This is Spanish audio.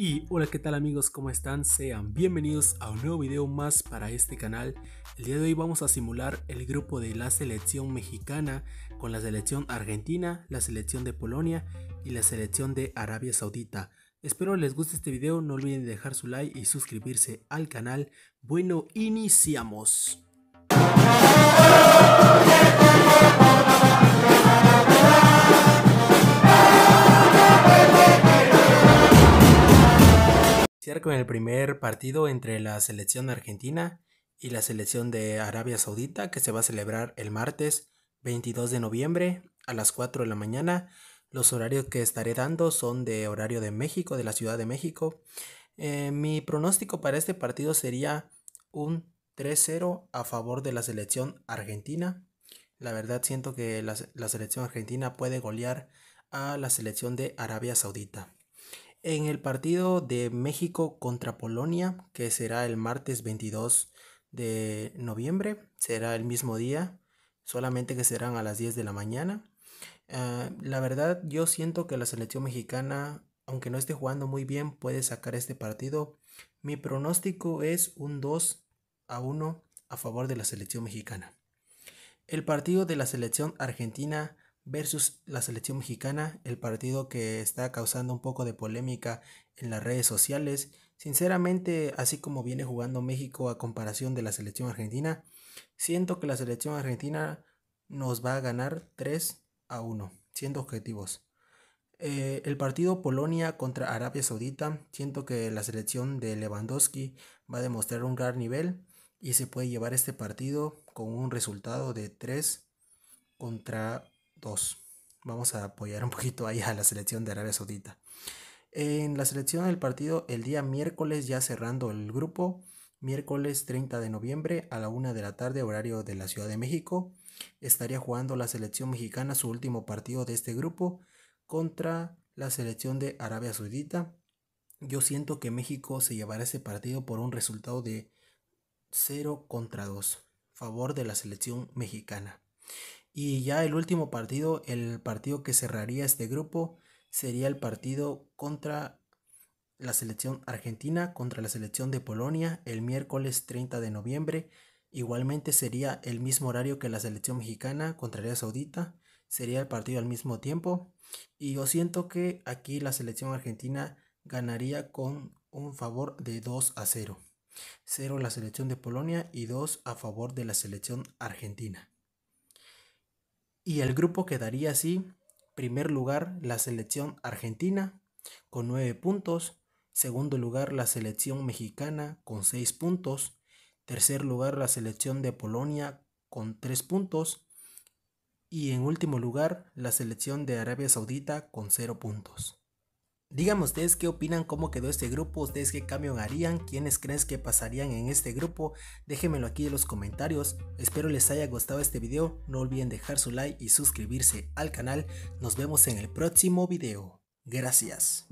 Y hola qué tal amigos, ¿cómo están? Sean bienvenidos a un nuevo video más para este canal. El día de hoy vamos a simular el grupo de la selección mexicana con la selección argentina, la selección de Polonia y la selección de Arabia Saudita. Espero les guste este video, no olviden dejar su like y suscribirse al canal. Bueno, iniciamos. con el primer partido entre la selección argentina y la selección de Arabia Saudita que se va a celebrar el martes 22 de noviembre a las 4 de la mañana. Los horarios que estaré dando son de horario de México, de la Ciudad de México. Eh, mi pronóstico para este partido sería un 3-0 a favor de la selección argentina. La verdad siento que la selección argentina puede golear a la selección de Arabia Saudita. En el partido de México contra Polonia, que será el martes 22 de noviembre, será el mismo día, solamente que serán a las 10 de la mañana. Ah, la verdad, yo siento que la selección mexicana, aunque no esté jugando muy bien, puede sacar este partido. Mi pronóstico es un 2 a 1 a favor de la selección mexicana. El partido de la selección argentina versus la selección mexicana, el partido que está causando un poco de polémica en las redes sociales. Sinceramente, así como viene jugando México a comparación de la selección argentina, siento que la selección argentina nos va a ganar 3 a 1, siendo objetivos. Eh, el partido Polonia contra Arabia Saudita, siento que la selección de Lewandowski va a demostrar un gran nivel y se puede llevar este partido con un resultado de 3 contra dos. Vamos a apoyar un poquito ahí a la selección de Arabia Saudita. En la selección del partido el día miércoles, ya cerrando el grupo, miércoles 30 de noviembre a la 1 de la tarde, horario de la Ciudad de México, estaría jugando la selección mexicana su último partido de este grupo contra la selección de Arabia Saudita. Yo siento que México se llevará ese partido por un resultado de 0 contra 2, favor de la selección mexicana. Y ya el último partido, el partido que cerraría este grupo, sería el partido contra la selección argentina, contra la selección de Polonia, el miércoles 30 de noviembre. Igualmente sería el mismo horario que la selección mexicana contra Arabia Saudita, sería el partido al mismo tiempo. Y yo siento que aquí la selección argentina ganaría con un favor de 2 a 0. 0 la selección de Polonia y 2 a favor de la selección argentina. Y el grupo quedaría así, primer lugar la selección argentina con 9 puntos, segundo lugar la selección mexicana con 6 puntos, tercer lugar la selección de Polonia con 3 puntos y en último lugar la selección de Arabia Saudita con 0 puntos. Díganos ustedes qué opinan, cómo quedó este grupo, ustedes qué cambio harían, quiénes creen que pasarían en este grupo, déjenmelo aquí en los comentarios. Espero les haya gustado este video, no olviden dejar su like y suscribirse al canal. Nos vemos en el próximo video. Gracias.